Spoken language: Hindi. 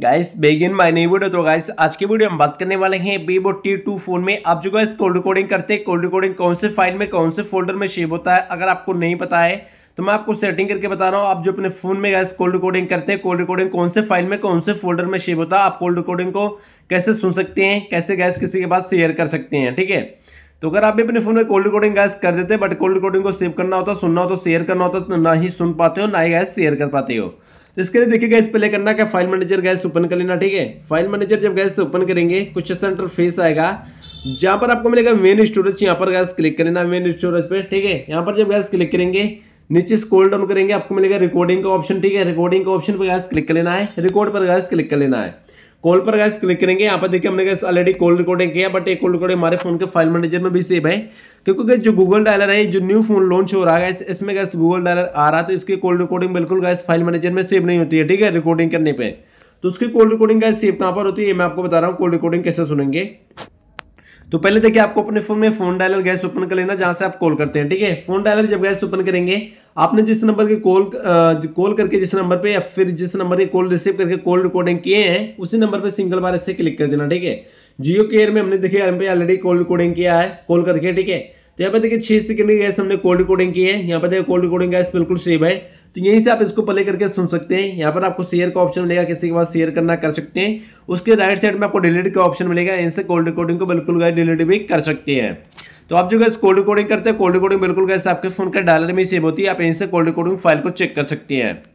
गाइस बेगिन माय नई वीडियो तो गाइस आज की वीडियो हम बात करने वाले हैं वीवो टी टू फोन में आप जो गाइस कोल्ड रिकॉर्डिंग करते हैं कोल्ड रिकॉर्डिंग कौन से फाइल में कौन से फोल्डर में शेव होता है अगर आपको नहीं पता है तो मैं आपको सेटिंग करके बता रहा हूँ आप जो अपने फोन में गाइस कोल्ड रिकॉर्डिंग करते हैं कोल्ड रिकॉर्डिंग कौन से फाइल में कौन से फोल्डर में शेव होता है आप कोल्ड रिकॉर्डिंग को कैसे सुन सकते हैं कैसे गैस किसी के पास शेयर कर सकते हैं ठीक है तो अगर आप भी अपने फोन में कोल्ड रिकॉर्डिंग गैस कर देते हैं बट कोल्ड रिकॉर्डिंग को सेव करना होता सुनना होता तो शेयर करना होता तो ना ही सुन पाते हो ना ही गैस शेयर कर पाते हो तो इसके लिए देखिए गैस पहले करना क्या फाइल मैनेजर गैस ओपन कर लेना ठीक है फाइल मैनेजर जब गैस ओपन करेंगे कुछ सेंटर फेस आएगा जहाँ पर आपको मिलेगा मेन स्टोरेज यहाँ पर गैस क्लिक कर लेना मेन स्टोरेज पर ठीक है यहाँ पर जब गैस क्लिक करेंगे नीचे स्कोल डाउन करेंगे आपको मिलेगा रिकॉर्डिंग का ऑप्शन ठीक है रिकॉर्डिंग का ऑप्शन पर गैस क्लिक कर लेना है रिकॉर्ड पर गैस क्लिक कर लेना है कॉल पर गैस क्लिक करेंगे यहाँ पर देखिए हमने गैस ऑलरेडी कॉल रिकॉर्डिंग किया बट ये कॉल रिकॉर्डिंग हमारे फोन के फाइल मैनेजर में भी सेव है क्योंकि गैस जो गूगल डायलर है जो न्यू फोन लॉन्च हो रहा है इसमें गैस गूगल डायलर आ रहा है तो इसकी कॉल रिकॉर्डिंग बिल्कुल गैस फाइल मैनेजर में सेव नहीं होती है ठीक है रिकॉर्डिंग करने पर तो उसकी कॉल रिकॉर्डिंग गैस सेव कहाँ पर होती है मैं आपको बता रहा हूँ कॉल रिकॉर्डिंग कैसे सुनेंगे तो पहले देखिए आपको अपने फोन में फोन डायलर गैस ओपन कर लेना जहां से आप कॉल करते हैं ठीक है फोन डायलर जब गैस ओपन करेंगे आपने जिस नंबर के कॉल कॉल करके जिस नंबर पे या फिर जिस नंबर के कॉल रिसीव करके कॉल रिकॉर्डिंग किए हैं उसी नंबर पे सिंगल बार ऐसे क्लिक कर देना ठीक है जियो केयर में हमने देखिए ऑलरेडी कॉल रिकॉर्डिंग किया है कॉल करके ठीक है तो यहाँ पर देखिए छः सेकंड की गैस हमने कोल्ड रिकॉर्डिंग की है यहाँ पर देखिए कोल्ड रिकॉर्डिंग गैस बिल्कुल सेव है तो यहीं से आप इसको प्ले करके सुन सकते हैं यहाँ पर आपको शेयर का ऑप्शन मिलेगा किसी के पास शेयर करना कर सकते हैं उसके राइट साइड में आपको डिलीट का ऑप्शन मिलेगा इनसे कोल्ड रिकॉर्डिंग को बिल्कुल गए डिलीट भी कर सकते हैं तो आप जो गैस कोल्ड रिकॉर्डिंग करते हैं कोल्ड रिकॉर्डिंग बिल्कुल गैस आपके फोन का डायलर में सेव होती है आप यहीं से कोल्ड रिकॉर्डिंग फाइल को चेक कर सकते हैं